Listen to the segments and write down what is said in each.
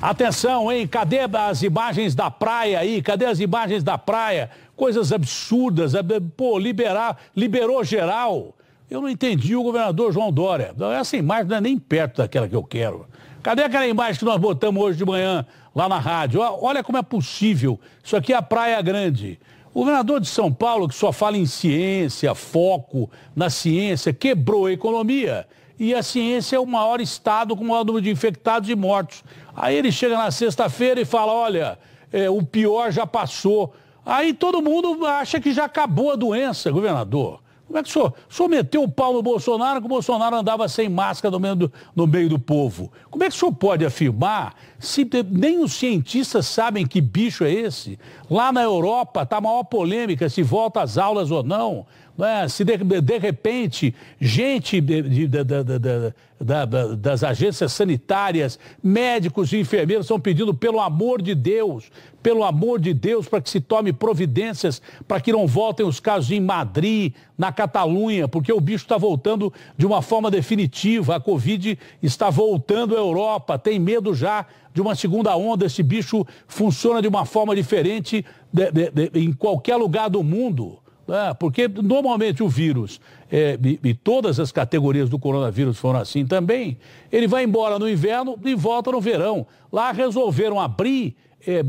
Atenção, hein? Cadê as imagens da praia aí? Cadê as imagens da praia? Coisas absurdas. É, pô, liberar, liberou geral. Eu não entendi o governador João Dória. Essa imagem não é nem perto daquela que eu quero. Cadê aquela imagem que nós botamos hoje de manhã lá na rádio? Olha como é possível. Isso aqui é a Praia Grande. O governador de São Paulo, que só fala em ciência, foco na ciência, quebrou a economia e a ciência é o maior estado com o maior número de infectados e mortos. Aí ele chega na sexta-feira e fala: olha, é, o pior já passou. Aí todo mundo acha que já acabou a doença, governador. Como é que o senhor, o senhor meteu o pau no Bolsonaro que o Bolsonaro andava sem máscara no meio, do, no meio do povo? Como é que o senhor pode afirmar se nem os cientistas sabem que bicho é esse? Lá na Europa está a maior polêmica se volta às aulas ou não. É? Se de, de, repente gente de, de, das agências sanitárias, médicos e enfermeiros estão pedindo, pelo amor de Deus, pelo amor de Deus, para que se tome providências para que não voltem os casos em Madrid, na Catalunha, porque o bicho está voltando de uma forma definitiva. A Covid está voltando à Europa, tem medo já de uma segunda onda. Esse bicho funciona de uma forma diferente em qualquer lugar do mundo. Ah, porque normalmente o vírus, é, e, e, todas as categorias do coronavírus foram assim também, ele vai embora no inverno e volta no verão. Lá resolveram abrir é, é,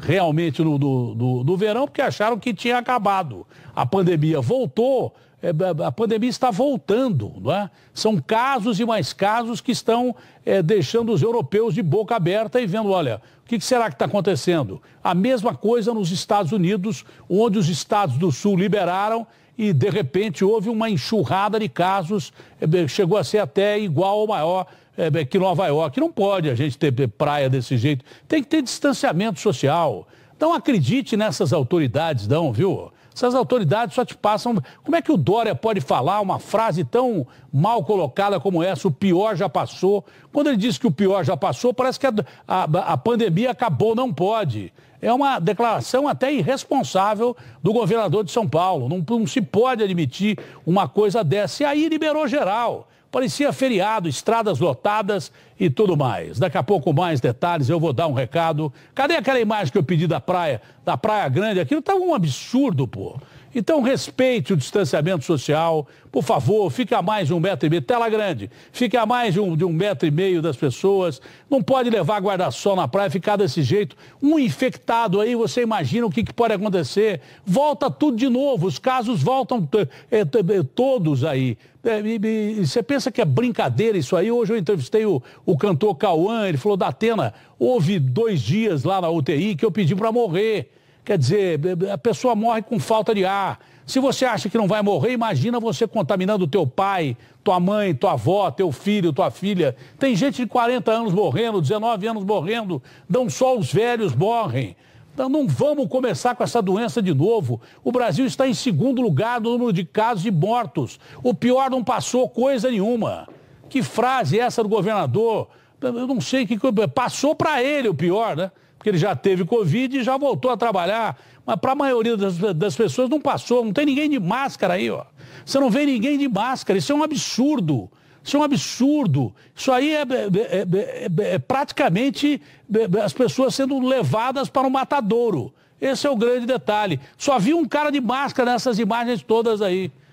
realmente no, no, no, no verão, porque acharam que tinha acabado. A pandemia voltou, é, a pandemia está voltando, não é? São casos e mais casos que estão é, deixando os europeus de boca aberta e vendo, olha, o que será que está acontecendo? A mesma coisa nos Estados Unidos, onde os estados do sul liberaram e de repente houve uma enxurrada de casos, é, chegou a ser até igual ou maior é, que Nova York. Não pode a gente ter praia desse jeito. Tem que ter distanciamento social. Não acredite nessas autoridades, não, viu? Essas autoridades só te passam. Como é que o Dória pode falar uma frase tão mal colocada como essa? O pior já passou. Quando ele diz que o pior já passou, parece que a, a, a pandemia acabou, não pode. É uma declaração até irresponsável do governador de São Paulo. Não, não se pode admitir uma coisa dessa. E aí liberou geral. Parecia feriado, estradas lotadas e tudo mais. Daqui a pouco mais detalhes, eu vou dar um recado. Cadê aquela imagem que eu pedi da praia, da Praia Grande? Aquilo estava tá um absurdo, pô. Então respeite o distanciamento social, por favor, fica a mais de um metro e meio, tela grande, fica a mais de um, de um metro e meio das pessoas, não pode levar guarda-sol na praia, ficar desse jeito, um infectado aí, você imagina o que, que pode acontecer, volta tudo de novo, os casos voltam é, é, todos aí, é, você pensa que é brincadeira isso aí? Hoje eu entrevistei o, o cantor Cauã, ele falou da Atena, houve dois dias lá na UTI que eu pedi para morrer. Quer dizer, a pessoa morre com falta de ar. Se você acha que não vai morrer, imagina você contaminando teu pai, tua mãe, tua avó, teu filho, tua filha. Tem gente de 40 anos morrendo, 19 anos morrendo, não só os velhos morrem. Então não vamos começar com essa doença de novo. O Brasil está em segundo lugar no número de casos e mortos. O pior não passou coisa nenhuma. Que frase é essa do governador? Eu não sei que passou para ele o pior, né? porque ele já teve Covid e já voltou a trabalhar. Mas para a maioria das, das, pessoas não passou, não tem ninguém de máscara aí, ó. Você não vê ninguém de máscara, isso é um absurdo. Isso é um absurdo. Isso aí é, é, é, é praticamente as pessoas sendo levadas para o um matadouro. Esse é o grande detalhe. Só vi um cara de máscara nessas imagens todas aí.